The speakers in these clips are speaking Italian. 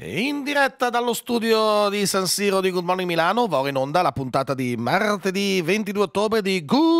In diretta dallo studio di San Siro di Good Morning Milano va in onda la puntata di martedì 22 ottobre di Good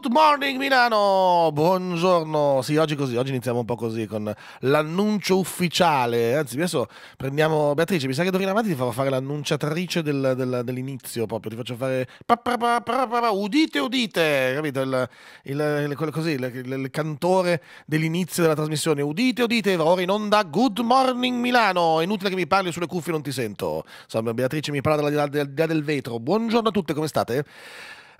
Good morning Milano, buongiorno. Sì, oggi così, oggi iniziamo un po' così con l'annuncio ufficiale. Anzi, adesso prendiamo Beatrice, mi sa che Dorina in avanti ti farò fare l'annunciatrice del, del, dell'inizio proprio, ti faccio fare pa, pa, pa, udite udite, capito? Il, il, il, così, il, cantore dell'inizio della trasmissione. Udite udite, ora in onda Good morning Milano. È inutile che mi parli sulle cuffie, non ti sento. Insomma, Beatrice mi parla dalla, dalla, dalla del vetro. Buongiorno a tutte, come state?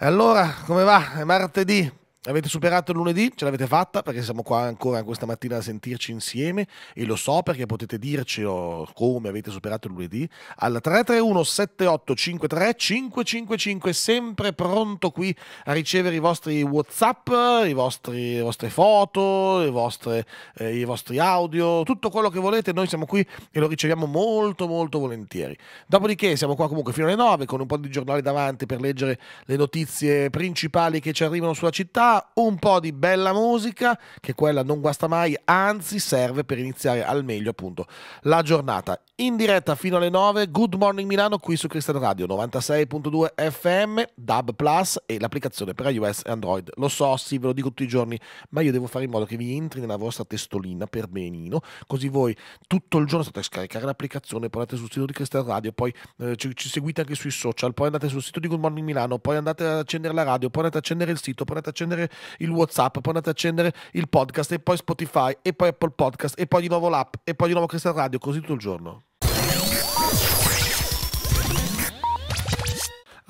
E allora, come va? È martedì, Avete superato il lunedì, ce l'avete fatta perché siamo qua ancora questa mattina a sentirci insieme e lo so perché potete dirci oh, come avete superato il lunedì al 331 7853 555 sempre pronto qui a ricevere i vostri Whatsapp, i vostri, le vostre foto, i vostri, eh, i vostri audio, tutto quello che volete, noi siamo qui e lo riceviamo molto molto volentieri. Dopodiché siamo qua comunque fino alle 9 con un po' di giornali davanti per leggere le notizie principali che ci arrivano sulla città un po' di bella musica, che quella non guasta mai, anzi serve per iniziare al meglio appunto la giornata. In diretta fino alle 9, Good Morning Milano qui su Cristian Radio 96.2 FM, DAB Plus e l'applicazione per iOS e Android. Lo so, sì, ve lo dico tutti i giorni, ma io devo fare in modo che vi entri nella vostra testolina per benino, così voi tutto il giorno state a scaricare l'applicazione, poi andate sul sito di Cristian Radio, poi eh, ci, ci seguite anche sui social, poi andate sul sito di Good Morning Milano, poi andate ad accendere la radio, poi andate ad accendere il sito, poi andate ad accendere accendere il WhatsApp, poi andate ad accendere il podcast e poi Spotify e poi Apple Podcast e poi di nuovo l'app e poi di nuovo questa radio, così tutto il giorno.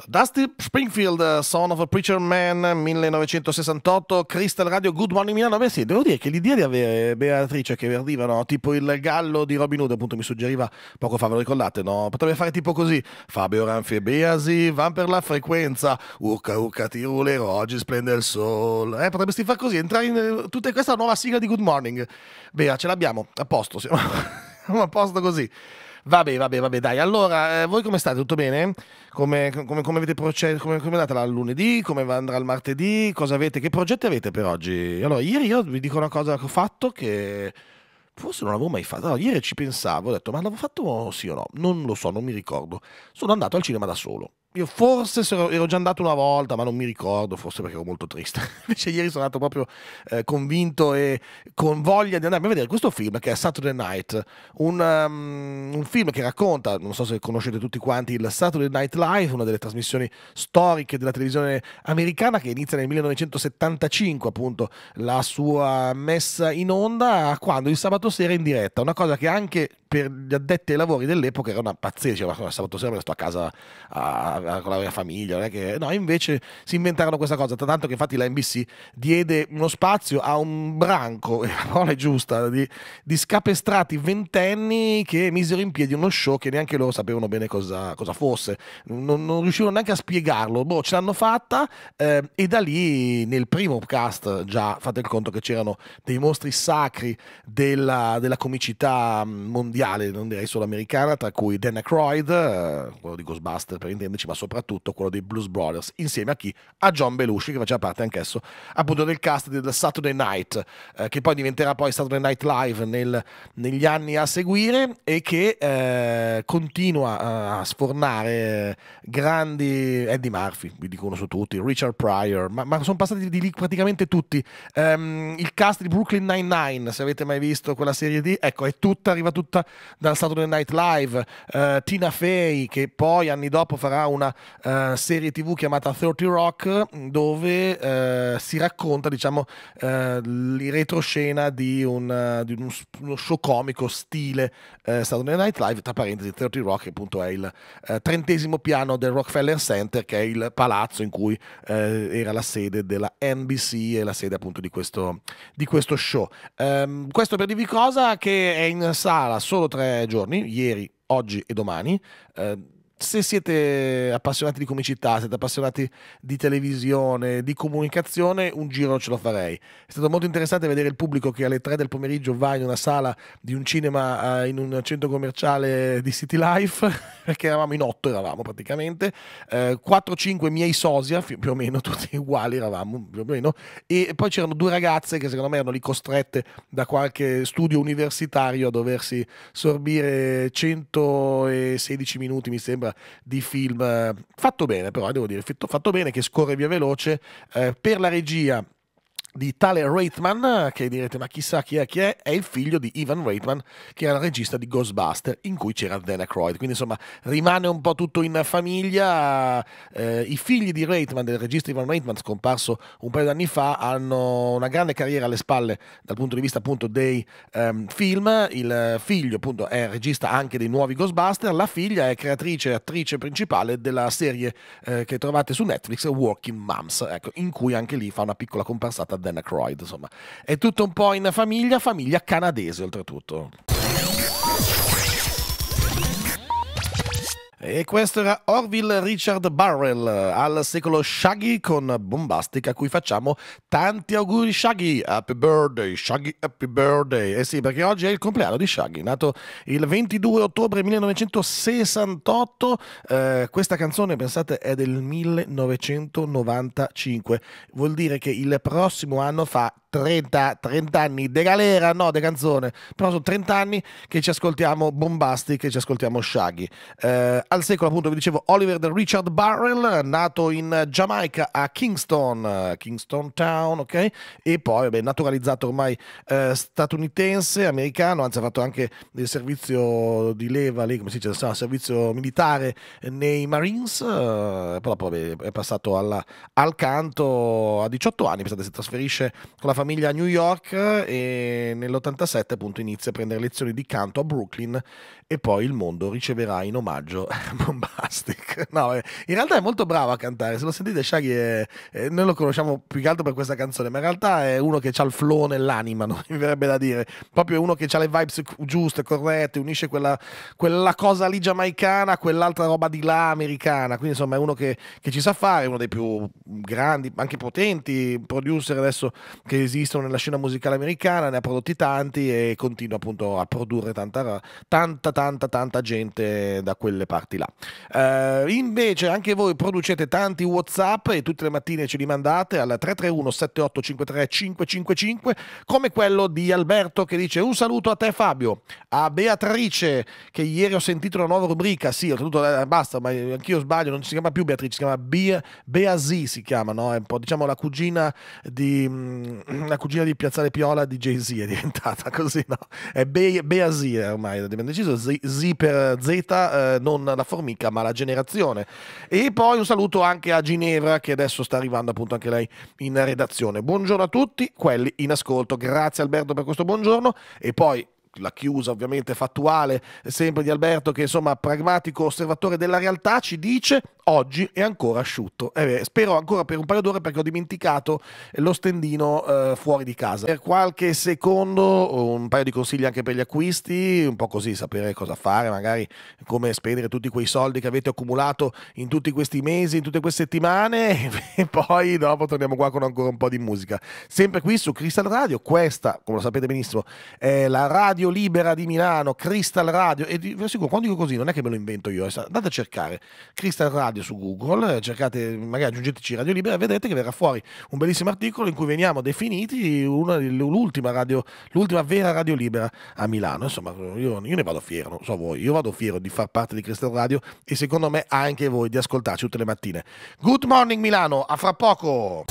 Dusty Springfield, eh, Son of a Preacher Man 1968, Crystal Radio, Good Morning Milano. Beh sì, devo dire che l'idea di avere Beatrice che arrivano, tipo il gallo di Robin Hood, appunto mi suggeriva poco fa, ve lo ricordate, no? Potrebbe fare tipo così, Fabio Ranfi e Beasi, van per la frequenza, urca urca tirulero, oggi splende il sole. Eh, potresti far così, entrare in eh, tutta questa nuova sigla di Good Morning. Bea, ce l'abbiamo, a posto, siamo a posto così. Vabbè, vabbè, vabbè, dai. Allora, eh, voi come state? Tutto bene? Come, come, come avete processo? Come, come andate al lunedì? Come andrà il martedì? Cosa avete? Che progetti avete per oggi? Allora, ieri io vi dico una cosa che ho fatto che forse non l'avevo mai fatto. Allora, ieri ci pensavo, ho detto, ma l'avevo fatto sì o no? Non lo so, non mi ricordo. Sono andato al cinema da solo. Io forse ero già andato una volta, ma non mi ricordo, forse perché ero molto triste. Invece ieri sono andato proprio eh, convinto e con voglia di andare a vedere questo film che è Saturday Night, un, um, un, film che racconta, non so se conoscete tutti quanti, il Saturday Night Live, una delle trasmissioni storiche della televisione americana che inizia nel 1975, appunto, la sua messa in onda quando il sabato sera in diretta, una cosa che anche per gli addetti ai lavori dell'epoca era una pazzesca, ma sabato sera me sto a casa a con la mia famiglia, non è che... No, invece si inventarono questa cosa, tanto che infatti la NBC diede uno spazio a un branco, la parola è giusta, di, di scapestrati ventenni che misero in piedi uno show che neanche loro sapevano bene cosa, cosa fosse, non, non, riuscivano neanche a spiegarlo, boh, ce l'hanno fatta eh, e da lì nel primo cast già fate il conto che c'erano dei mostri sacri della, della comicità mondiale, non direi solo americana, tra cui Dan Aykroyd, eh, quello di Ghostbuster per intenderci, ma soprattutto quello dei Blues Brothers, insieme a chi? A John Belushi, che faceva parte anch'esso appunto del cast del Saturday Night, eh, che poi diventerà poi Saturday Night Live nel, negli anni a seguire e che eh, continua eh, a sfornare grandi Eddie Murphy, vi dicono su tutti, Richard Pryor, ma, ma sono passati di lì praticamente tutti. Um, il cast di Brooklyn Nine-Nine, se avete mai visto quella serie di, ecco, è tutta, arriva tutta dal Saturday Night Live. Uh, Tina Fey, che poi anni dopo farà un una uh, serie tv chiamata 30 Rock mm, dove uh, si racconta diciamo uh, il retroscena di, un, di un, uno show comico stile Saturday Night Live tra parentesi 30 Rock appunto è il trentesimo piano del Rockefeller Center che è il palazzo in cui era la sede della NBC e la sede appunto di questo, di questo show um, questo per dirvi cosa che è in sala solo tre giorni ieri oggi e domani eh, se siete appassionati di comicità, siete appassionati di televisione, di comunicazione, un giro ce lo farei. È stato molto interessante vedere il pubblico che alle 3 del pomeriggio va in una sala di un cinema eh, in un centro commerciale di City Life, perché eravamo in 8, eravamo praticamente, eh, 4-5 miei sosia, più o meno tutti uguali eravamo, più o meno, e poi c'erano due ragazze che secondo me erano lì costrette da qualche studio universitario a doversi sorbire 116 minuti, mi sembra, di film eh, fatto bene, però devo dire, fatto bene, che scorre via veloce. Eh, per la regia di tale Reitman, che direte ma chissà chi è chi è, è il figlio di Ivan Reitman, che era il regista di Ghostbuster, in cui c'era Dan Aykroyd. Quindi insomma rimane un po' tutto in famiglia. Eh, I figli di Reitman, del regista Ivan Reitman, scomparso un paio di anni fa, hanno una grande carriera alle spalle dal punto di vista appunto dei um, film. Il figlio appunto è regista anche dei nuovi Ghostbuster, la figlia è creatrice e attrice principale della serie eh, che trovate su Netflix, Working Moms, ecco, in cui anche lì fa una piccola comparsata Dan Aykroyd, insomma. È tutto un po' in famiglia, famiglia canadese oltretutto. E questo era Orville Richard Burrell al secolo Shaggy con Bombastic a cui facciamo tanti auguri Shaggy, happy birthday, Shaggy, happy birthday. Eh sì, perché oggi è il compleanno di Shaggy, nato il 22 ottobre 1968, eh, questa canzone pensate è del 1995, vuol dire che il prossimo anno fa 30, 30 anni de galera, no, de canzone, però sono 30 anni che ci ascoltiamo Bombasti, che ci ascoltiamo Shaggy. Eh, al secolo appunto vi dicevo Oliver Richard Barrel, nato in Giamaica a Kingston, Kingston Town, ok? E poi vabbè, naturalizzato ormai eh, statunitense, americano, anzi ha fatto anche il servizio di leva, lì, come si dice, no, servizio militare nei Marines, eh, poi vabbè, è passato alla, al canto a 18 anni, pensate si trasferisce con la famiglia a New York eh, e nell'87 appunto inizia a prendere lezioni di canto a Brooklyn e poi il mondo riceverà in omaggio Bombastic. No, eh, in realtà è molto bravo a cantare, se lo sentite Shaggy è, è, eh, noi lo conosciamo più che altro per questa canzone, ma in realtà è uno che ha il flow nell'anima, no? mi verrebbe da dire, proprio uno che ha le vibes giuste, corrette, unisce quella, quella cosa lì giamaicana a quell'altra roba di là americana, quindi insomma è uno che, che, ci sa fare, uno dei più grandi, anche potenti producer adesso che esistono nella scena musicale americana, ne ha prodotti tanti e continua appunto a produrre tanta, tanta, tanta tanta tanta gente da quelle parti là. Eh, invece anche voi producete tanti Whatsapp e tutte le mattine ce li mandate al 331 7853 555 come quello di Alberto che dice un saluto a te Fabio, a Beatrice che ieri ho sentito una nuova rubrica, sì ho saluto, eh, basta, ma anch'io sbaglio, non si chiama più Beatrice, si chiama Bea, Beasi si chiama, no? È un po' diciamo la cugina di, mm, la cugina di Piazzale Piola di Jay-Z è diventata così, no? È Be- Beasi eh, ormai, abbiamo deciso Z Z, Z per Z, eh, non la formica ma la generazione. E poi un saluto anche a Ginevra che adesso sta arrivando appunto anche lei in redazione. Buongiorno a tutti quelli in ascolto, grazie Alberto per questo buongiorno e poi la chiusa ovviamente fattuale sempre di Alberto che insomma pragmatico osservatore della realtà ci dice oggi è ancora asciutto. Eh beh, spero ancora per un paio d'ore perché ho dimenticato lo stendino eh, fuori di casa. Per qualche secondo un paio di consigli anche per gli acquisti, un po' così sapere cosa fare, magari come spendere tutti quei soldi che avete accumulato in tutti questi mesi, in tutte queste settimane e poi dopo torniamo qua con ancora un po' di musica. Sempre qui su Crystal Radio, questa, come lo sapete benissimo, è la radio libera di Milano, Crystal Radio e vi assicuro quando dico così non è che me lo invento io, eh, andate a cercare Crystal Radio guardate su Google, eh, cercate, magari aggiungeteci Radio Libera e vedrete che verrà fuori un bellissimo articolo in cui veniamo definiti una, l'ultima, radio, l'ultima vera Radio Libera a Milano. Insomma, io, io ne vado fiero, non so voi, io vado fiero di far parte di Crystal Radio e secondo me anche voi di ascoltarci tutte le mattine. Good morning Milano, a fra poco!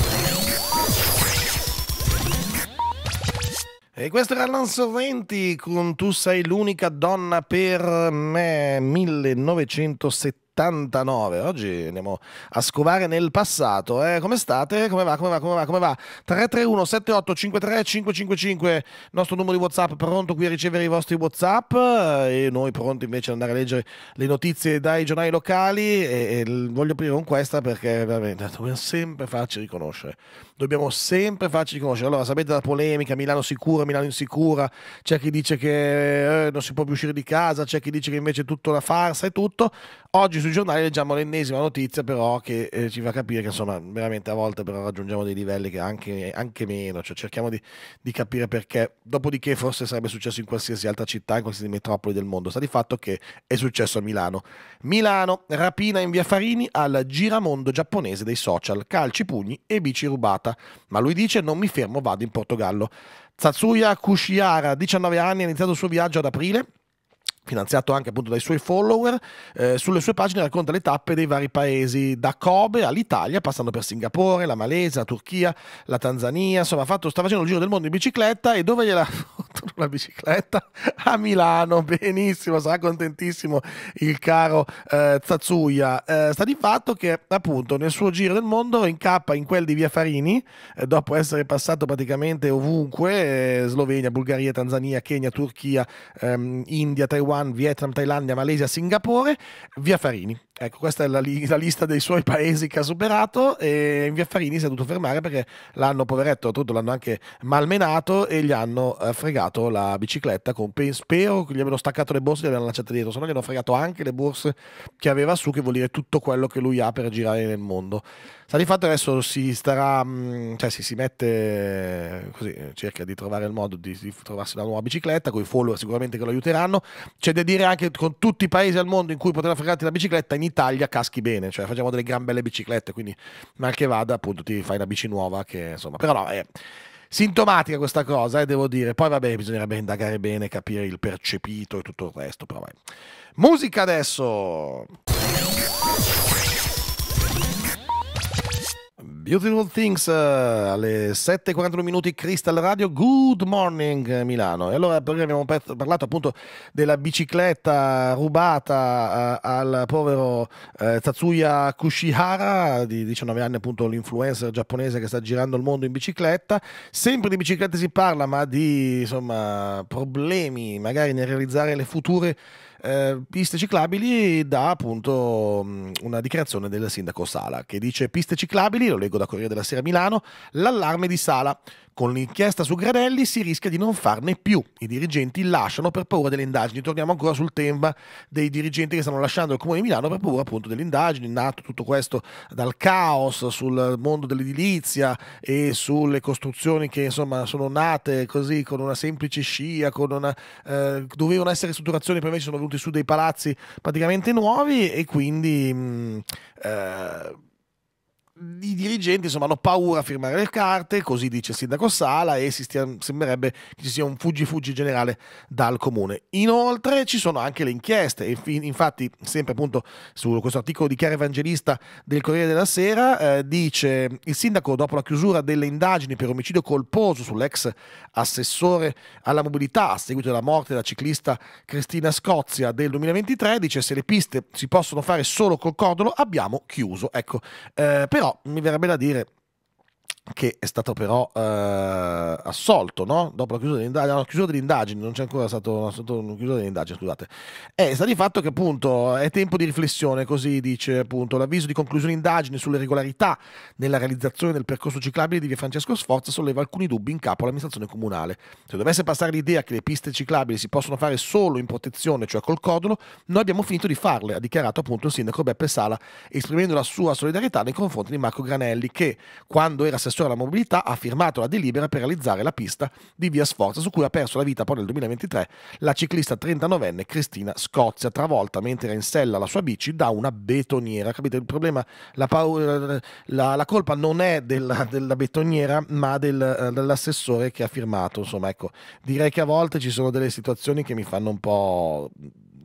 E questo era Alonso Venti con Tu sei l'unica donna per me 1970. 79. Oggi andiamo a scovare nel passato. Eh? Come state? Come va? Come va? Come va? Come va? 331 78 53 555 nostro numero di WhatsApp pronto qui a ricevere i vostri WhatsApp e noi pronti invece ad andare a leggere le notizie dai giornali locali e, e voglio aprire con questa perché veramente dobbiamo sempre farci riconoscere. Dobbiamo sempre farci riconoscere. Allora, sapete la polemica Milano sicura, Milano insicura, c'è chi dice che eh, non si può più uscire di casa, c'è chi dice che invece è tutta una farsa e tutto. Oggi su sui giornali leggiamo l'ennesima notizia però che eh, ci fa capire che insomma veramente a volte però raggiungiamo dei livelli che anche, anche meno, cioè cerchiamo di, di, capire perché, dopodiché forse sarebbe successo in qualsiasi altra città, in qualsiasi metropoli del mondo, sta di fatto che è successo a Milano. Milano, rapina in via Farini al giramondo giapponese dei social, calci, pugni e bici rubata, ma lui dice non mi fermo, vado in Portogallo. Satsuya Kushihara, 19 anni, ha iniziato il suo viaggio ad aprile finanziato anche appunto dai suoi follower, eh, sulle sue pagine racconta le tappe dei vari paesi, da Kobe all'Italia, passando per Singapore, la Malesia, la Turchia, la Tanzania, insomma fatto, sta facendo il giro del mondo in bicicletta e dove gliela la bicicletta a Milano, benissimo, sarà contentissimo il caro eh, Zazzuia. Eh, sta di fatto che appunto nel suo giro del mondo incappa in quel di Via Farini, eh, dopo essere passato praticamente ovunque, eh, Slovenia, Bulgaria, Tanzania, Kenya, Turchia, ehm, India, Taiwan, Taiwan, Vietnam, Thailandia, Malesia, Singapore, via Farini. Ecco, questa è la, li- la, lista dei suoi paesi che ha superato e via Farini si è dovuto fermare perché l'hanno, poveretto, tutto l'hanno anche malmenato e gli hanno eh, fregato la bicicletta. Con, spero che gli abbiano staccato le borse e gli abbiano lanciate dietro, se no gli hanno fregato anche le borse che aveva su, che vuol dire tutto quello che lui ha per girare nel mondo. Sta di fatto adesso si starà, mm, cioè si, si mette così, cerca di trovare il modo di, di trovarsi una nuova bicicletta, con i follower sicuramente che lo aiuteranno. C'è c'è da dire anche con tutti i paesi al mondo in cui poter affidarti la bicicletta, in Italia caschi bene, cioè facciamo delle gran belle biciclette, quindi mal che vada appunto ti fai una bici nuova che insomma, però no, è sintomatica questa cosa, eh, devo dire. Poi vabbè, bisognerebbe indagare bene, capire il percepito e tutto il resto, però vai. Musica adesso! Beautiful Things uh, alle 7.41 minuti Crystal Radio, Good Morning eh, Milano. E allora perché abbiamo parlato appunto della bicicletta rubata uh, al povero uh, Tatsuya Kushihara di 19 anni appunto l'influencer giapponese che sta girando il mondo in bicicletta. Sempre di biciclette si parla ma di insomma problemi magari nel realizzare le future eh, piste ciclabili da appunto mm, una dichiarazione del sindaco Sala che dice piste ciclabili, lo leggo da Corriere della Sera Milano, l'allarme di Sala. Con l'inchiesta su Gradelli si rischia di non farne più. I dirigenti lasciano per paura delle indagini. Torniamo ancora sul tema dei dirigenti che stanno lasciando il Comune di Milano per paura appunto delle indagini. Nato tutto questo dal caos sul mondo dell'edilizia e sulle costruzioni che insomma sono nate così con una semplice scia, una, eh, dovevano essere strutturazioni, poi invece sono venuti su dei palazzi praticamente nuovi e quindi... Mh, mm, eh, i dirigenti insomma, hanno paura a firmare le carte, così dice il sindaco Sala, e si stia, sembrerebbe che ci sia un fuggi-fuggi generale dal comune. Inoltre ci sono anche le inchieste, infatti sempre appunto su questo articolo di Chiara Evangelista del Corriere della Sera eh, dice il sindaco dopo la chiusura delle indagini per omicidio colposo sull'ex assessore alla mobilità a seguito della morte della ciclista Cristina Scozia del 2023 dice se le piste si possono fare solo col cordolo abbiamo chiuso. Ecco, eh, però mi verrebbe da dire che è stato però eh, assolto no? dopo la chiusura dell'indagine, no, chiusura dell'indagine, non c'è ancora stato, stato una chiusura dell'indagine, scusate. È stato di fatto che appunto è tempo di riflessione, così dice appunto l'avviso di conclusione indagine sulle regolarità nella realizzazione del percorso ciclabile di via Francesco Sforza solleva alcuni dubbi in capo all'amministrazione comunale. Se dovesse passare l'idea che le piste ciclabili si possono fare solo in protezione, cioè col codolo, noi abbiamo finito di farle, ha dichiarato appunto il sindaco Beppe Sala, esprimendo la sua solidarietà nei confronti di Marco Granelli che quando era assessore Ministero della Mobilità ha firmato la delibera per realizzare la pista di Via Sforza, su cui ha perso la vita poi nel 2023 la ciclista 39enne Cristina Scozia, travolta mentre era in sella la sua bici da una betoniera. Capite il problema? La, paura, la, la colpa non è della, della betoniera, ma del, eh, dell'assessore che ha firmato. Insomma, ecco, direi che a volte ci sono delle situazioni che mi fanno un po'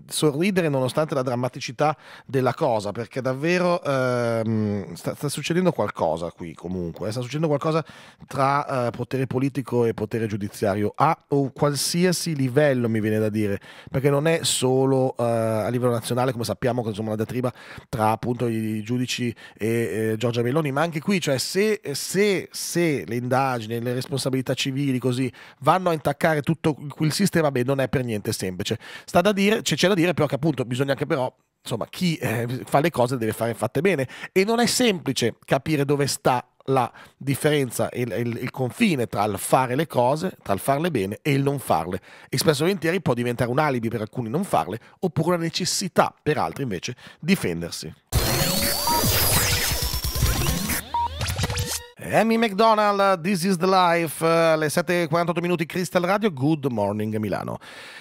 sorridere nonostante la drammaticità della cosa, perché davvero ehm, sta, sta, succedendo qualcosa qui comunque, eh, sta succedendo qualcosa tra eh, potere politico e potere giudiziario a qualsiasi livello, mi viene da dire, perché non è solo eh, a livello nazionale, come sappiamo, insomma, la diatriba tra appunto i giudici e Giorgia Meloni, ma anche qui, cioè se, se, se le indagini, le responsabilità civili così vanno a intaccare tutto il sistema, beh, non è per niente semplice. Sta da dire, c'è da da dire però che appunto bisogna anche però insomma, chi eh, fa le cose deve fare fatte bene e non è semplice capire dove sta la differenza, il, il, il, confine tra il fare le cose, tra il farle bene e il non farle. E spesso e volentieri può diventare un alibi per alcuni non farle oppure una necessità per altri invece difendersi. Amy McDonald, This is the Life, eh, alle 7.48 minuti Crystal Radio, Good Morning Milano.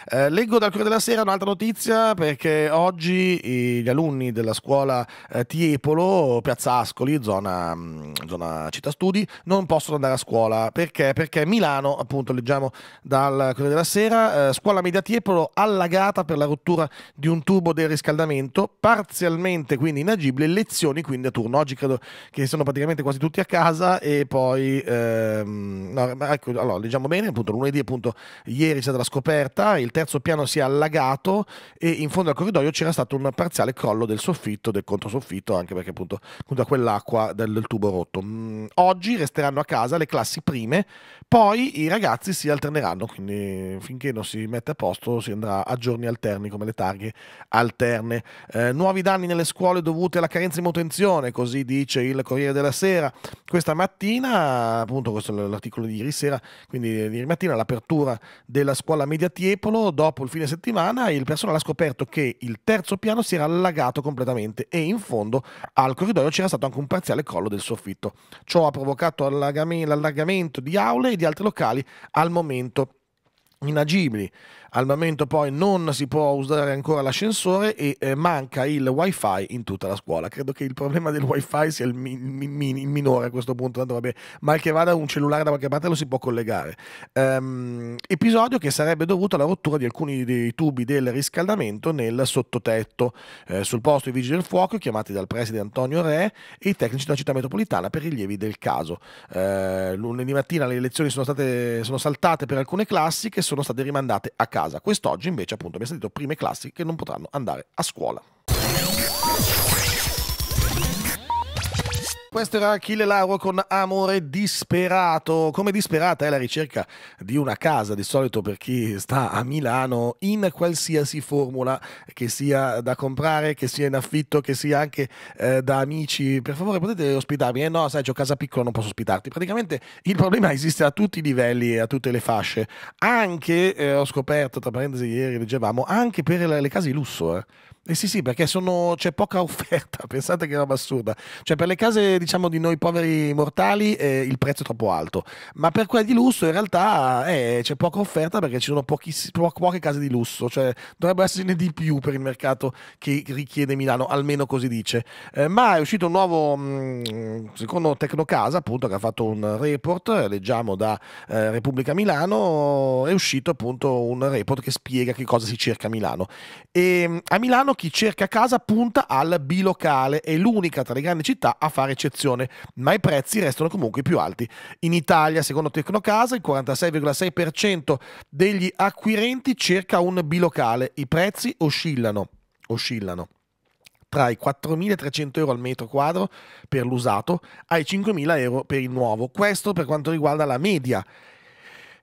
Eh, leggo dal Corriere della Sera un'altra notizia perché oggi gli alunni della scuola eh, Tiepolo, Piazza Ascoli, zona, mm, zona, città studi, non possono andare a scuola. Perché? Perché Milano, appunto leggiamo dal Corriere della Sera, eh, scuola media Tiepolo allagata per la rottura di un tubo del riscaldamento, parzialmente quindi inagibile, lezioni quindi a turno. Oggi credo che siano praticamente quasi tutti a casa e poi ehm, no, ecco, allora, leggiamo bene, appunto lunedì appunto ieri è stata la scoperta, il terzo piano si è allagato e in fondo al corridoio c'era stato un parziale crollo del soffitto, del controsoffitto, anche perché appunto da quell'acqua del, del, tubo rotto. Mm, oggi resteranno a casa le classi prime, poi i ragazzi si alterneranno, quindi finché non si mette a posto si andrà a giorni alterni come le targhe alterne. Eh, nuovi danni nelle scuole dovute alla carenza di manutenzione, così dice il Corriere della Sera. Questa mattina, appunto questo è l'articolo di ieri sera, quindi ieri mattina l'apertura della scuola media Tiepolo, dopo il fine settimana il personale ha scoperto che il terzo piano si era allagato completamente e in fondo al corridoio c'era stato anche un parziale crollo del soffitto. Ciò ha provocato l'allargamento di aule e di altri locali al momento inagibili. Al momento poi non si può usare ancora l'ascensore e eh, manca il wifi in tutta la scuola. Credo che il problema del wifi sia il, mi- mi- il minore a questo punto, tanto vabbè, mal che vada un cellulare da qualche parte lo si può collegare. Um, episodio che sarebbe dovuto alla rottura di alcuni dei tubi del riscaldamento nel sottotetto. Eh, sul posto i vigili del fuoco chiamati dal preside Antonio Re e i tecnici della città metropolitana per i rilievi del caso. Eh, lunedì mattina le lezioni sono, state, sono saltate per alcune classi che sono state rimandate a casa casa. Quest'oggi invece appunto mi è stato prime classi che non potranno andare a scuola. Questo era Achille Lauro con Amore disperato. Come disperata è la ricerca di una casa, di solito per chi sta a Milano, in qualsiasi formula, che sia da comprare, che sia in affitto, che sia anche eh, da amici. Per favore potete ospitarmi? Eh no, sai, ho casa piccola, non posso ospitarti. Praticamente il problema esiste a tutti i livelli e a tutte le fasce. Anche, eh, ho scoperto, tra parentesi ieri leggevamo, anche per le case di lusso. Eh eh sì, sì, perché sono, c'è poca offerta, pensate che roba assurda. Cioè, per le case, diciamo, di noi poveri mortali eh, il prezzo è troppo alto, ma per quelle di lusso in realtà eh, c'è poca offerta perché ci sono pochi, po- poche case di lusso, cioè dovrebbero esserne di più per il mercato che richiede Milano, almeno così dice. Eh, ma è uscito un nuovo, mh, mm, secondo Tecnocasa, appunto, che ha fatto un report, leggiamo da eh, Repubblica Milano, è uscito appunto un report che spiega che cosa si cerca a Milano. E mm, a Milano italiano chi cerca casa punta al bilocale, è l'unica tra le grandi città a fare eccezione, ma i prezzi restano comunque più alti. In Italia, secondo Tecnocasa, il 46,6% degli acquirenti cerca un bilocale, i prezzi oscillano, oscillano tra i 4.300 euro al metro quadro per l'usato ai 5.000 euro per il nuovo. Questo per quanto riguarda la media.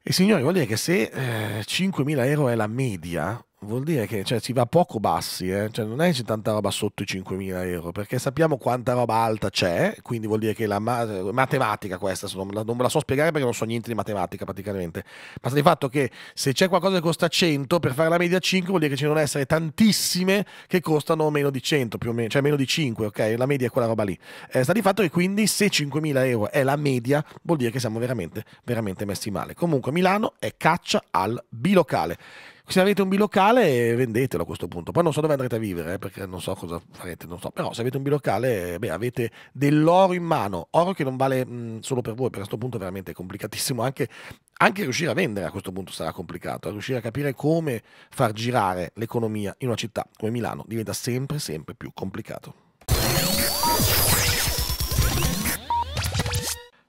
E signori, vuol dire che se eh, 5.000 euro è la media, vuol dire che cioè, si va poco bassi, eh? cioè, non è che c'è tanta roba sotto i 5.000 euro, perché sappiamo quanta roba alta c'è, quindi vuol dire che la ma matematica questa, non me, la, non me la so spiegare perché non so niente di matematica praticamente, basta il fatto che se c'è qualcosa che costa 100, per fare la media 5 vuol dire che ci devono essere tantissime che costano meno di 100, più o meno, cioè meno di 5, ok? La media è quella roba lì. Eh, sta di fatto che quindi se 5.000 euro è la media, vuol dire che siamo veramente, veramente messi male. Comunque Milano è caccia al bilocale se avete un bilocale vendetelo a questo punto, poi non so dove andrete a vivere eh, perché non so cosa farete, non so, però se avete un bilocale eh, beh, avete dell'oro in mano, oro che non vale mh, mm, solo per voi, perché a questo punto è veramente complicatissimo anche, anche riuscire a vendere a questo punto sarà complicato, a eh. riuscire a capire come far girare l'economia in una città come Milano diventa sempre sempre più complicato.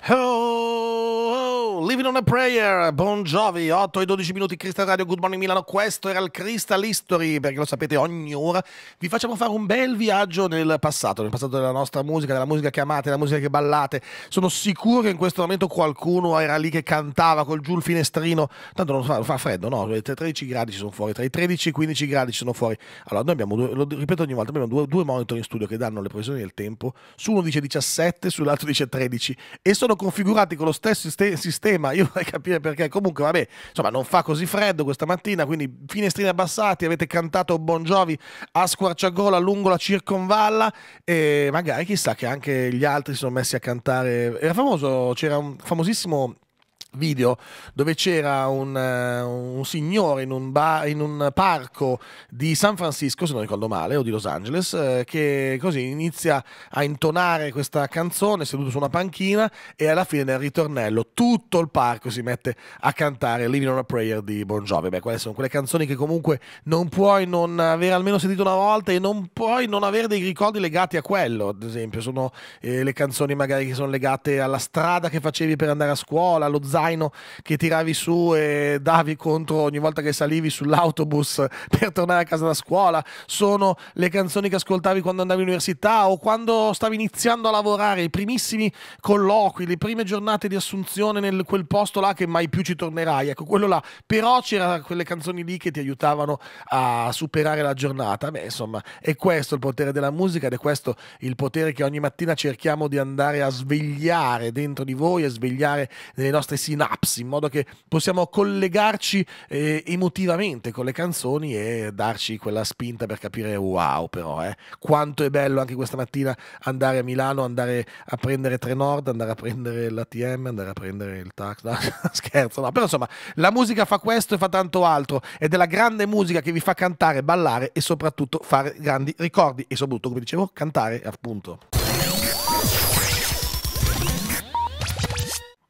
Hello. Living on a Prayer, Bon Jovi, 8 e 12 minuti, Crystal Radio, Good Morning Milano, questo era il Crystal History, perché lo sapete ogni ora vi facciamo fare un bel viaggio nel passato, nel passato della nostra musica, della musica che amate, della musica che ballate, sono sicuro che in questo momento qualcuno era lì che cantava col giù il finestrino, tanto non fa, fa freddo, no, tra i 13 gradi ci sono fuori, tra i 13 e i 15 gradi ci sono fuori, allora noi abbiamo, due, lo ripeto ogni volta, abbiamo due, due monitor in studio che danno le previsioni del tempo, su uno dice 17, sull'altro dice 13 e sono configurati con lo stesso sistema tema, io vorrei capire perché. Comunque, vabbè, insomma, non fa così freddo questa mattina, quindi finestrini abbassati, avete cantato Bon Jovi a squarciagola lungo la circonvalla e magari chissà che anche gli altri si sono messi a cantare. Era famoso, c'era un famosissimo video dove c'era un, eh, un signore in un, bar, in un, parco di San Francisco, se non ricordo male, o di Los Angeles, eh, che così inizia a intonare questa canzone seduto su una panchina e alla fine nel ritornello tutto il parco si mette a cantare Living on a Prayer di Bon Jovi. Beh, quelle sono quelle canzoni che comunque non puoi non aver almeno sentito una volta e non puoi non avere dei ricordi legati a quello, ad esempio, sono eh, le canzoni magari che sono legate alla strada che facevi per andare a scuola, allo zaino zaino che tiravi su e davi contro ogni volta che salivi sull'autobus per tornare a casa da scuola, sono le canzoni che ascoltavi quando andavi all'università o quando stavi iniziando a lavorare, i primissimi colloqui, le prime giornate di assunzione nel quel posto là che mai più ci tornerai, ecco quello là, però c'erano quelle canzoni lì che ti aiutavano a superare la giornata, beh insomma è questo il potere della musica ed è questo il potere che ogni mattina cerchiamo di andare a svegliare dentro di voi e svegliare nelle nostre situazioni sinapsi, in modo che possiamo collegarci eh, emotivamente con le canzoni e darci quella spinta per capire wow però, eh, quanto è bello anche questa mattina andare a Milano, andare a prendere Trenord, andare a prendere l'ATM, andare a prendere il tax, no, scherzo, no, però insomma la musica fa questo e fa tanto altro ed è la grande musica che vi fa cantare, ballare e soprattutto fare grandi ricordi e soprattutto come dicevo cantare appunto.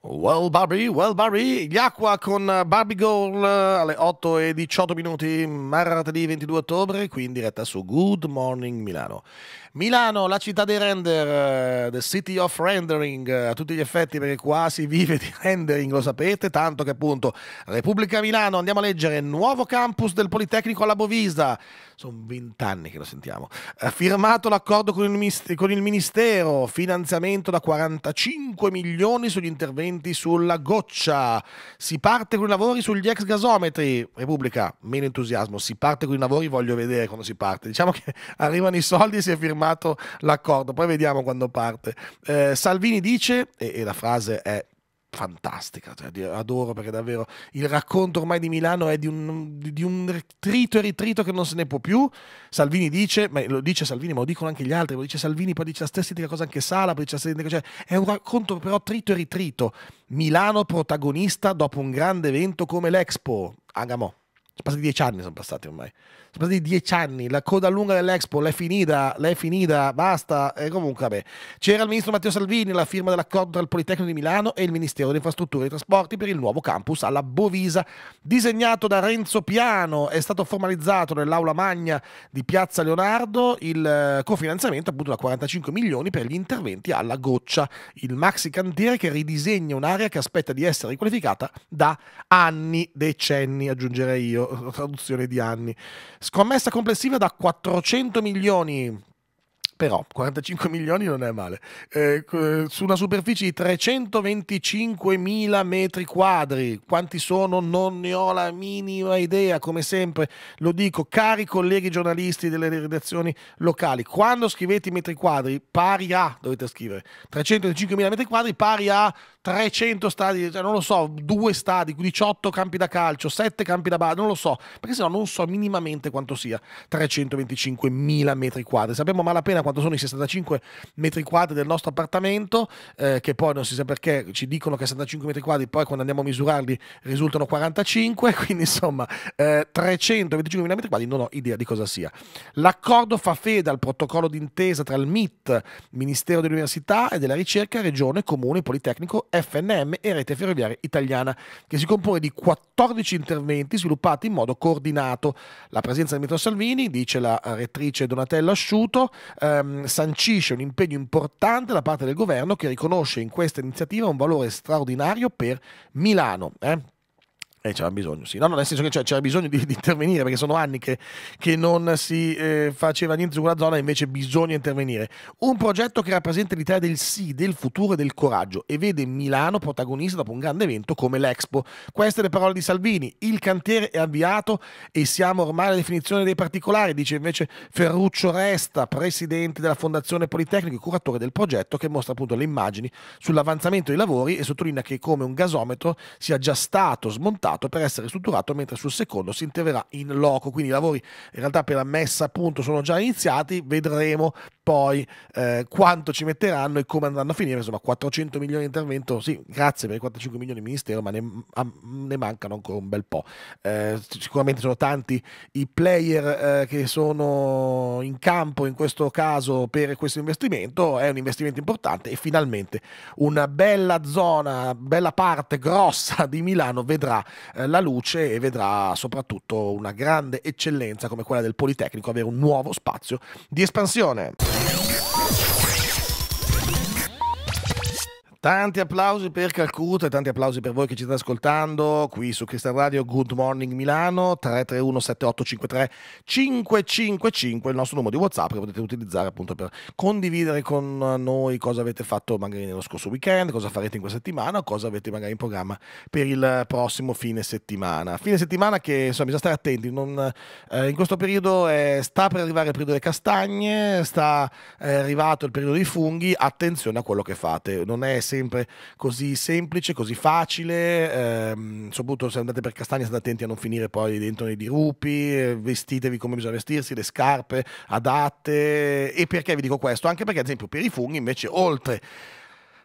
Well Barbie, well Barbie, gli acqua con eh, Barbie Girl eh, alle 8 e 18 minuti, martedì 22 ottobre, qui in diretta su Good Morning Milano. Milano, la città dei render, eh, the city of rendering, eh, a tutti gli effetti perché qua si vive di rendering, lo sapete, tanto che appunto Repubblica Milano, andiamo a leggere, nuovo campus del Politecnico alla Bovisa, sono vent'anni che lo sentiamo, ha firmato l'accordo con, con il Ministero, finanziamento da 45 milioni sugli interventi sulla goccia, si parte con i lavori sugli ex gasometri, Repubblica, meno entusiasmo, si parte con i lavori, voglio vedere quando si parte, diciamo che arrivano i soldi e si è firmato firmato l'accordo, poi vediamo quando parte. Eh, Salvini dice, e, e la frase è fantastica, cioè, adoro perché davvero il racconto ormai di Milano è di un, di un, trito e ritrito che non se ne può più. Salvini dice, ma lo dice Salvini, ma lo dicono anche gli altri, lo dice Salvini, poi dice la stessa identica cosa anche Sala, poi dice la stessa identica cioè è un racconto però trito e ritrito. Milano protagonista dopo un grande evento come l'Expo. Agamo passati dieci anni, sono passati ormai. Sono passati dieci anni, la coda lunga dell'Expo l'è finita, l'è finita, basta. E comunque, vabbè. C'era il ministro Matteo Salvini, la firma dell'accordo tra il Politecnico di Milano e il Ministero delle Infrastrutture e dei Trasporti per il nuovo campus alla Bovisa, disegnato da Renzo Piano. È stato formalizzato nell'aula magna di Piazza Leonardo il eh, cofinanziamento appunto da 45 milioni per gli interventi alla goccia, il maxi cantiere che ridisegna un'area che aspetta di essere riqualificata da anni, decenni, aggiungerei io traduzione di anni. Scommessa complessiva da 400 milioni però 45 milioni non è male, eh, su una superficie di 325 mila metri quadri, quanti sono non ne ho la minima idea, come sempre lo dico, cari colleghi giornalisti delle redazioni locali, quando scrivete i metri quadri pari a, dovete scrivere, 325 mila metri quadri pari a 300 stadi, cioè non lo so, due stadi, 18 campi da calcio, 7 campi da bar, non lo so, perché sennò non so minimamente quanto sia 325 mila metri quadri, sappiamo malapena quanto quanto sono i 65 metri quadri del nostro appartamento, eh, che poi non si sa perché ci dicono che 65 metri quadri, poi quando andiamo a misurarli risultano 45, quindi insomma eh, 325.000 metri quadri, non ho idea di cosa sia. L'accordo fa fede al protocollo d'intesa tra il MIT, Ministero dell'Università e della Ricerca, Regione, Comune, Politecnico, FNM e Rete Ferroviaria Italiana, che si compone di 14 interventi sviluppati in modo coordinato. La presenza di Metro Salvini, dice la eh, rettrice Donatello Asciuto, eh, ehm, sancisce un impegno importante da parte del governo che riconosce in questa iniziativa un valore straordinario per Milano. Eh? E eh, c'era bisogno, sì. No, no, nel senso che c'era, bisogno di, di, intervenire, perché sono anni che, che non si eh, faceva niente su quella zona, invece bisogna intervenire. Un progetto che rappresenta l'Italia del sì, del futuro e del coraggio e vede Milano protagonista dopo un grande evento come l'Expo. Queste le parole di Salvini. Il cantiere è avviato e siamo ormai alla definizione dei particolari, dice invece Ferruccio Resta, presidente della Fondazione Politecnico e curatore del progetto, che mostra appunto le immagini sull'avanzamento dei lavori e sottolinea che come un gasometro sia già stato smontato progettato per essere strutturato, mentre sul secondo si interverrà in loco. Quindi i lavori in realtà per la messa a punto sono già iniziati, vedremo poi eh, quanto ci metteranno e come andranno a finire, insomma 400 milioni di intervento, sì, grazie per i 45 milioni di ministero, ma ne, a, ne, mancano ancora un bel po'. Eh, sicuramente sono tanti i player eh, che sono in campo in questo caso per questo investimento, è un investimento importante e finalmente una bella zona, bella parte grossa di Milano vedrà eh, la luce e vedrà soprattutto una grande eccellenza come quella del Politecnico avere un nuovo spazio di espansione. Tanti applausi per Calcutta e tanti applausi per voi che ci state ascoltando qui su Cristal Radio Good Morning Milano 331 7853 555 il nostro numero di WhatsApp che potete utilizzare appunto per condividere con noi cosa avete fatto magari nello scorso weekend, cosa farete in questa settimana, cosa avete magari in programma per il prossimo fine settimana. Fine settimana che insomma bisogna stare attenti, non, eh, in questo periodo è, eh, sta per arrivare il periodo delle castagne, sta è eh, arrivato il periodo dei funghi, attenzione a quello che fate, non è sempre così semplice, così facile, ehm, soprattutto se andate per castagne state attenti a non finire poi dentro nei dirupi, vestitevi come bisogna vestirsi, le scarpe adatte e perché vi dico questo? Anche perché ad esempio per i funghi invece oltre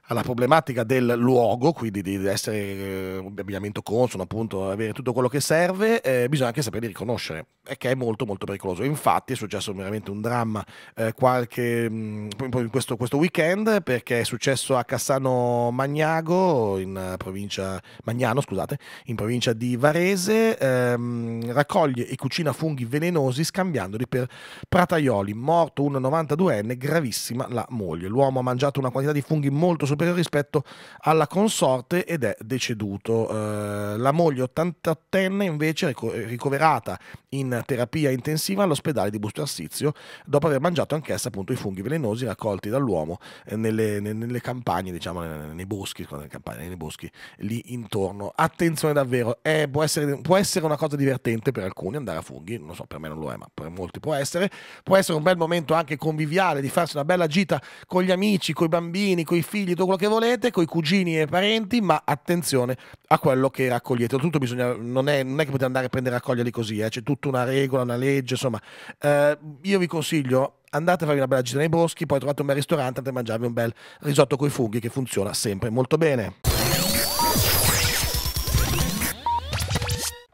alla problematica del luogo, quindi di essere eh, abbigliamento consono, appunto, avere tutto quello che serve, eh, bisogna anche saperli riconoscere, e che è molto molto pericoloso. Infatti è successo veramente un dramma eh, qualche, mh, questo, questo, weekend, perché è successo a Cassano Magnago, in provincia, Magnano, scusate, in provincia di Varese, ehm, raccoglie e cucina funghi velenosi scambiandoli per prataioli, morto un 92enne, gravissima la moglie. L'uomo ha mangiato una quantità di funghi molto sostanziale superiore rispetto alla consorte ed è deceduto. Eh, la moglie 88enne invece è ricoverata in terapia intensiva all'ospedale di Busto Arsizio dopo aver mangiato anch'essa appunto i funghi velenosi raccolti dall'uomo eh, nelle, nelle campagne, diciamo nei boschi, nelle campagne, nei boschi lì intorno. Attenzione davvero, è, può, essere, può essere una cosa divertente per alcuni andare a funghi, non so, per me non lo è, ma per molti può essere. Può essere un bel momento anche conviviale di farsi una bella gita con gli amici, con i bambini, con i figli, quello che volete, con i cugini e i parenti, ma attenzione a quello che raccogliete. Tutto bisogna, non, è, non è che potete andare a prendere e raccoglierli così, eh. c'è tutta una regola, una legge, insomma. Eh, io vi consiglio, andate a farvi una bella gita nei boschi, poi trovate un bel ristorante, andate a mangiarvi un bel risotto con i funghi che funziona sempre molto bene.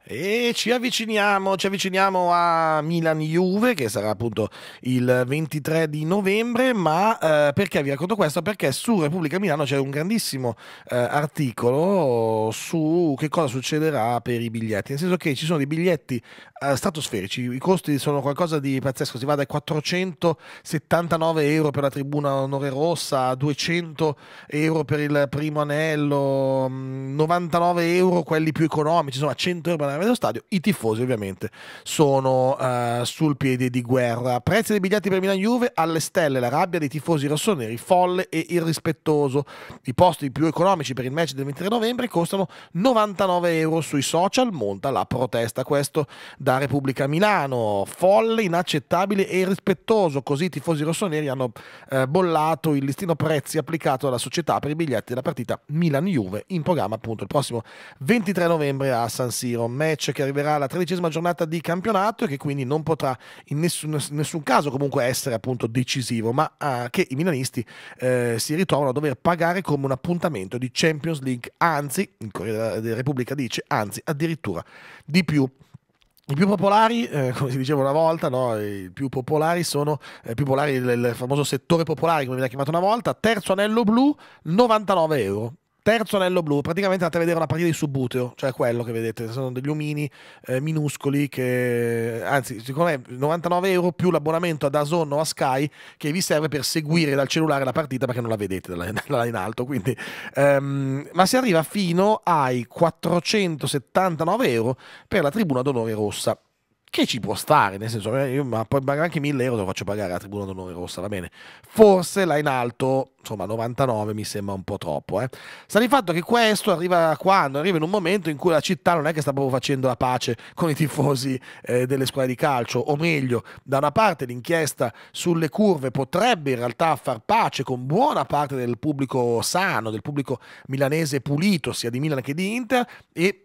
E ci avviciniamo, ci avviciniamo a Milan-Juve che sarà appunto il 23 di novembre, ma eh, perché vi racconto questo? Perché su Repubblica Milano c'è un grandissimo eh, articolo su che cosa succederà per i biglietti, nel senso che ci sono dei biglietti eh, stratosferici, i costi sono qualcosa di pazzesco, si va dai 479 euro per la tribuna onore rossa a 200 euro per il primo anello, 99 mm, euro quelli più economici, insomma 100 euro per la settimana nello stadio, i tifosi ovviamente sono uh, sul piede di guerra. Prezzi dei biglietti per Milan Juve alle stelle, la rabbia dei tifosi rossoneri folle e irrispettoso. I posti più economici per il match del 23 novembre costano 99 euro sui social, monta la protesta. Questo da Repubblica Milano, folle, inaccettabile e irrispettoso. Così i tifosi rossoneri hanno eh, bollato il listino prezzi applicato dalla società per i biglietti della partita Milan-Juve in programma appunto il prossimo 23 novembre a San Siro match che arriverà alla tredicesima giornata di campionato e che quindi non potrà in nessun, nessun caso comunque essere appunto decisivo, ma ah, che i milanisti eh, si ritrovano a dover pagare come un appuntamento di Champions League, anzi, in Corriere della Repubblica dice, anzi addirittura di più. I più popolari, eh, come si diceva una volta, no? i più popolari sono eh, popolari, il, famoso settore popolare, come viene chiamato una volta, terzo anello blu, 99 euro. Terzo anello blu, praticamente andate a vedere una partita di subbuteo, cioè quello che vedete, sono degli omini eh, minuscoli che, anzi, secondo me 99 euro più l'abbonamento ad Azon o a Sky che vi serve per seguire dal cellulare la partita perché non la vedete da là in alto, quindi, um, ma si arriva fino ai 479 euro per la tribuna d'onore rossa che ci può stare, nel senso, eh, io, ma poi anche 1000 euro lo faccio pagare a tribuna d'onore rossa, va bene. Forse là in alto, insomma, 99 mi sembra un po' troppo. Eh. Sta di fatto che questo arriva quando? Arriva in un momento in cui la città non è che sta proprio facendo la pace con i tifosi eh, delle squadre di calcio, o meglio, da una parte l'inchiesta sulle curve potrebbe in realtà far pace con buona parte del pubblico sano, del pubblico milanese pulito, sia di Milan che di Inter, e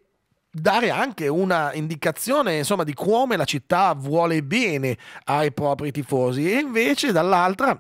dare anche una indicazione insomma, di come la città vuole bene ai propri tifosi e invece dall'altra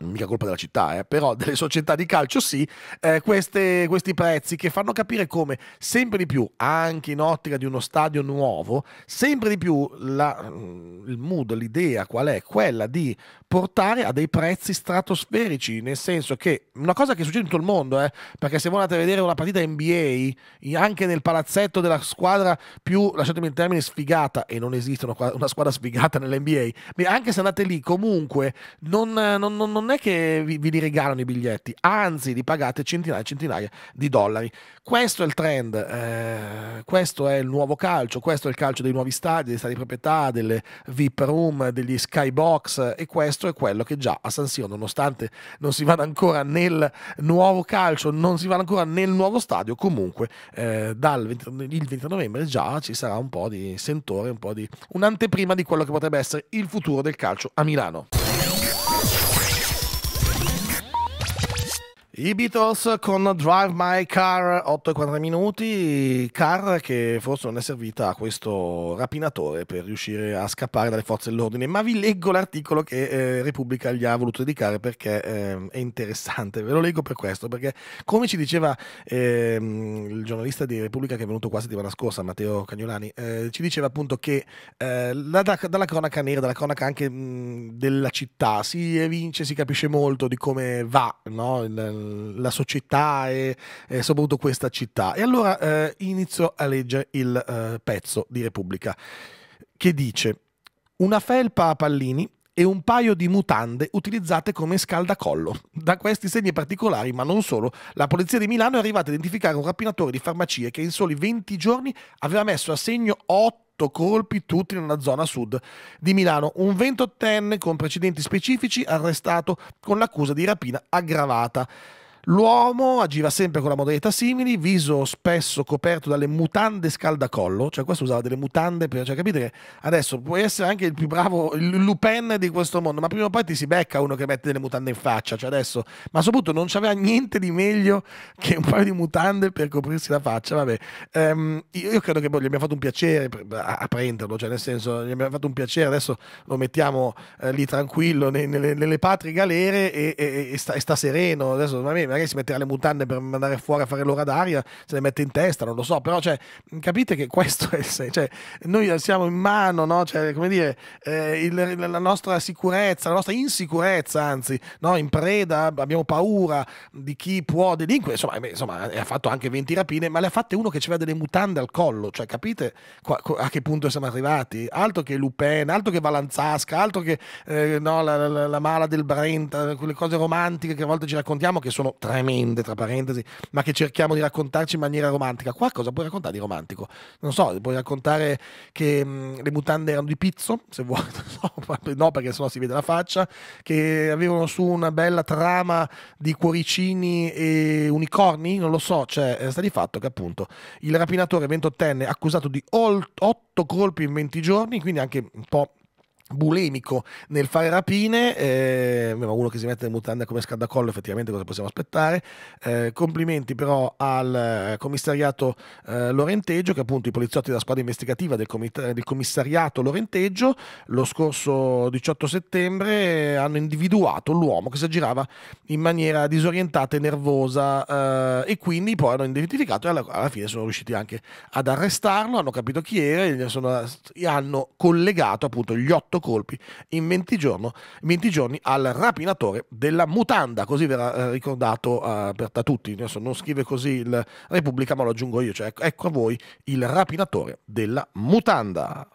mica colpa della città, eh, però delle società di calcio sì, eh, queste, questi prezzi che fanno capire come sempre di più, anche in ottica di uno stadio nuovo, sempre di più la, mm, il mood, l'idea qual è? Quella di portare a dei prezzi stratosferici, nel senso che una cosa che succede in tutto il mondo, eh, perché se voi andate a vedere una partita NBA, anche nel palazzetto della squadra più, lasciatemi il termine, sfigata, e non esiste una, una squadra sfigata nell'NBA, anche se andate lì comunque non, non, non non è che vi, vi li regalano i biglietti, anzi li pagate centinaia e centinaia di dollari. Questo è il trend, eh, questo è il nuovo calcio, questo è il calcio dei nuovi stadi, dei stadi di proprietà, delle VIP room, degli skybox e questo è quello che già a San Siro, nonostante non si vada ancora nel nuovo calcio, non si vada ancora nel nuovo stadio, comunque eh, dal 20, il 20 novembre già ci sarà un po' di sentore, un po' di un'anteprima di quello che potrebbe essere il futuro del calcio a Milano. I Beatles con Drive My Car 8 e 8,40 minuti, car che forse non è servita a questo rapinatore per riuscire a scappare dalle forze dell'ordine, ma vi leggo l'articolo che eh, Repubblica gli ha voluto dedicare perché eh, è interessante, ve lo leggo per questo, perché come ci diceva eh, il giornalista di Repubblica che è venuto qua settimana scorsa, Matteo Cagnolani, eh, ci diceva appunto che eh, la, dalla cronaca nera, dalla cronaca anche mh, della città, si evince, si capisce molto di come va no? il eh, la società e, e, soprattutto questa città. E allora eh, inizio a leggere il eh, pezzo di Repubblica che dice una felpa a pallini e un paio di mutande utilizzate come scaldacollo. Da questi segni particolari, ma non solo, la polizia di Milano è arrivata a identificare un rapinatore di farmacie che in soli 20 giorni aveva messo a segno 8 8 colpi, tutti nella zona sud di Milano. Un 28enne con precedenti specifici arrestato con l'accusa di rapina aggravata. L'uomo agiva sempre con la modalità simili, viso spesso coperto dalle mutande scaldacollo, cioè questo usava delle mutande per cioè, capite che adesso puoi essere anche il più bravo il Lupin di questo mondo, ma prima o poi ti si becca uno che mette delle mutande in faccia, cioè adesso, ma soprattutto non c'aveva niente di meglio che un paio di mutande per coprirsi la faccia, vabbè. Ehm, io, credo che poi boh, gli abbia fatto un piacere a, a, prenderlo, cioè nel senso gli abbia fatto un piacere, adesso lo mettiamo eh, lì tranquillo nei, nelle, nelle, patrie galere e, e, e, sta, e sta sereno, adesso va bene magari si metterà le mutande per andare fuori a fare l'ora d'aria, se le mette in testa, non lo so, però cioè, capite che questo è il senso, cioè, noi siamo in mano, no? cioè, come dire, eh, il, la nostra sicurezza, la nostra insicurezza, anzi, no? in preda, abbiamo paura di chi può delinquere, insomma, eh, insomma, eh, ha fatto anche 20 rapine, ma le ha fatte uno che ci aveva delle mutande al collo, cioè, capite a che punto siamo arrivati? Altro che Lupin, altro che Valanzasca, altro che eh, no, la, la, la mala del Brenta, quelle cose romantiche che a volte ci raccontiamo che sono tremende, tra parentesi, ma che cerchiamo di raccontarci in maniera romantica. Qua cosa puoi raccontare di romantico? Non so, puoi raccontare che mh, mm, le mutande erano di pizzo, se vuoi, no, perché sennò si vede la faccia, che avevano su una bella trama di cuoricini e unicorni, non lo so, cioè eh, sta di fatto che appunto il rapinatore ventottenne accusato di 8 colpi in 20 giorni, quindi anche un po' bulemico nel fare rapine, eh, uno che si mette in mutande come scaldacollo effettivamente cosa possiamo aspettare, eh, complimenti però al eh, commissariato eh, Lorenteggio che appunto i poliziotti della squadra investigativa del, comit- del commissariato Lorenteggio lo scorso 18 settembre eh, hanno individuato l'uomo che si aggirava in maniera disorientata e nervosa eh, e quindi poi hanno identificato e alla, alla, fine sono riusciti anche ad arrestarlo, hanno capito chi era e sono, hanno collegato appunto gli otto 8 colpi in 20 giorno, 20 giorni al rapinatore della mutanda, così verrà eh, ricordato uh, per da tutti. Adesso non scrive così il Repubblica, ma lo aggiungo io, cioè ecco a voi il rapinatore della mutanda.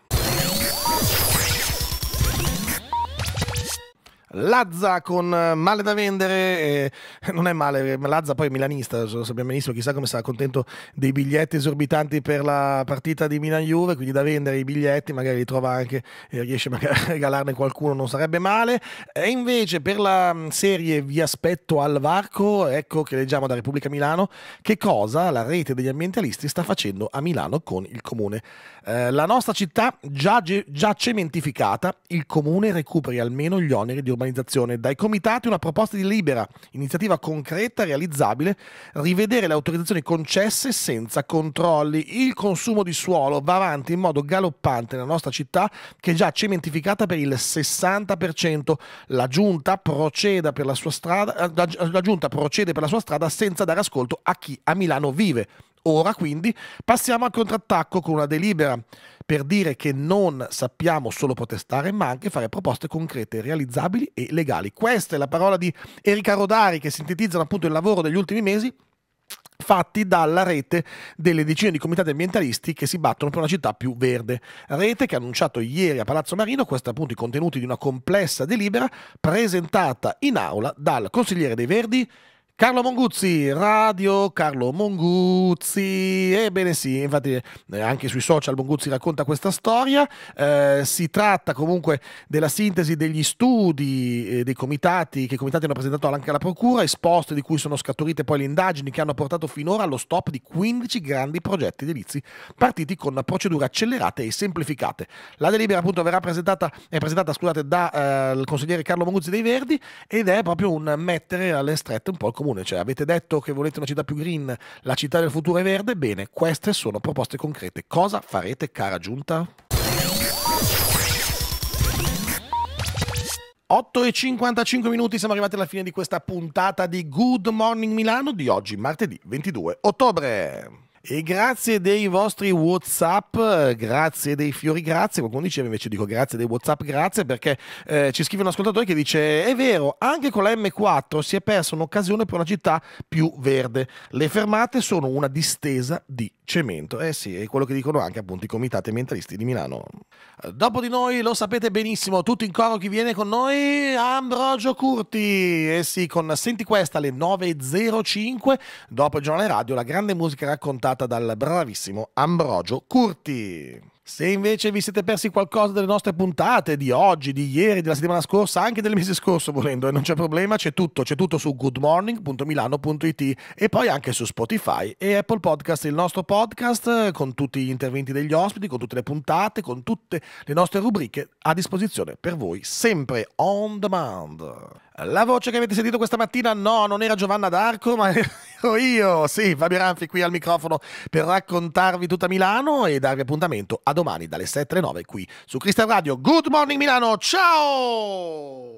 Lazza con eh, Male da vendere, eh, non è male, Lazza poi è milanista, lo sappiamo benissimo, chissà come sarà contento dei biglietti esorbitanti per la partita di Milan-Juve, quindi da vendere i biglietti, magari li trova anche, eh, riesce magari a regalarne qualcuno, non sarebbe male. E invece per la mm, serie Vi aspetto al varco, ecco che leggiamo da Repubblica Milano, che cosa la rete degli ambientalisti sta facendo a Milano con il comune. Eh, la nostra città già, già cementificata, il comune recuperi almeno gli oneri di urbanismo urbanizzazione, dai comitati una proposta di libera, iniziativa concreta, realizzabile, rivedere le autorizzazioni concesse senza controlli. Il consumo di suolo va avanti in modo galoppante nella nostra città che è già cementificata per il 60%. La giunta, procede per la sua strada, eh, la giunta procede per la sua strada senza dare ascolto a chi a Milano vive Ora quindi passiamo al contrattacco con una delibera per dire che non sappiamo solo protestare, ma anche fare proposte concrete, realizzabili e legali. Questa è la parola di Erika Rodari che sintetizzano appunto il lavoro degli ultimi mesi fatti dalla rete delle decine di comitati ambientalisti che si battono per una città più verde. Rete che ha annunciato ieri a Palazzo Marino, questo appunto i contenuti di una complessa delibera presentata in aula dal consigliere dei Verdi Carlo Monguzzi, radio Carlo Monguzzi, ebbene sì, infatti eh, anche sui social Monguzzi racconta questa storia, eh, si tratta comunque della sintesi degli studi eh, dei comitati che i comitati hanno presentato anche alla Procura, esposte di cui sono scaturite poi le indagini che hanno portato finora allo stop di 15 grandi progetti edilizi partiti con procedure accelerate e semplificate. La delibera appunto verrà presentata, è presentata scusate, dal eh, consigliere Carlo Monguzzi dei Verdi ed è proprio un mettere alle strette un po' il comune comune, cioè avete detto che volete una città più green, la città del futuro è verde, bene, queste sono proposte concrete. Cosa farete, cara giunta? 8 e 55 minuti, siamo arrivati alla fine di questa puntata di Good Morning Milano di oggi, martedì 22 ottobre. E grazie dei vostri WhatsApp, grazie dei fiori, grazie. Qualcuno diceva invece dico grazie dei WhatsApp, grazie perché eh, ci scrive un ascoltatore che dice: È vero, anche con la M4 si è persa un'occasione per una città più verde. Le fermate sono una distesa di Cemento, eh sì, è quello che dicono anche appunto i comitati ambientalisti di Milano. Eh, dopo di noi lo sapete benissimo, tutto in coro chi viene con noi? Ambrogio Curti, eh sì, con Senti Questa alle 9.05, dopo il giornale radio, la grande musica raccontata dal bravissimo Ambrogio Curti. Se invece vi siete persi qualcosa delle nostre puntate di oggi, di ieri, della settimana scorsa, anche del mese scorso volendo, e eh, non c'è problema, c'è tutto, c'è tutto su goodmorning.milano.it e poi anche su Spotify e Apple Podcast, il nostro podcast eh, con tutti gli interventi degli ospiti, con tutte le puntate, con tutte le nostre rubriche a disposizione per voi, sempre on demand. La voce che avete sentito questa mattina no, non era Giovanna d'Arco, ma ero io, sì, Fabio Ranfi qui al microfono per raccontarvi tutta Milano e darvi appuntamento a domani dalle 7 alle 9 qui su Cristian Radio. Good morning Milano, ciao!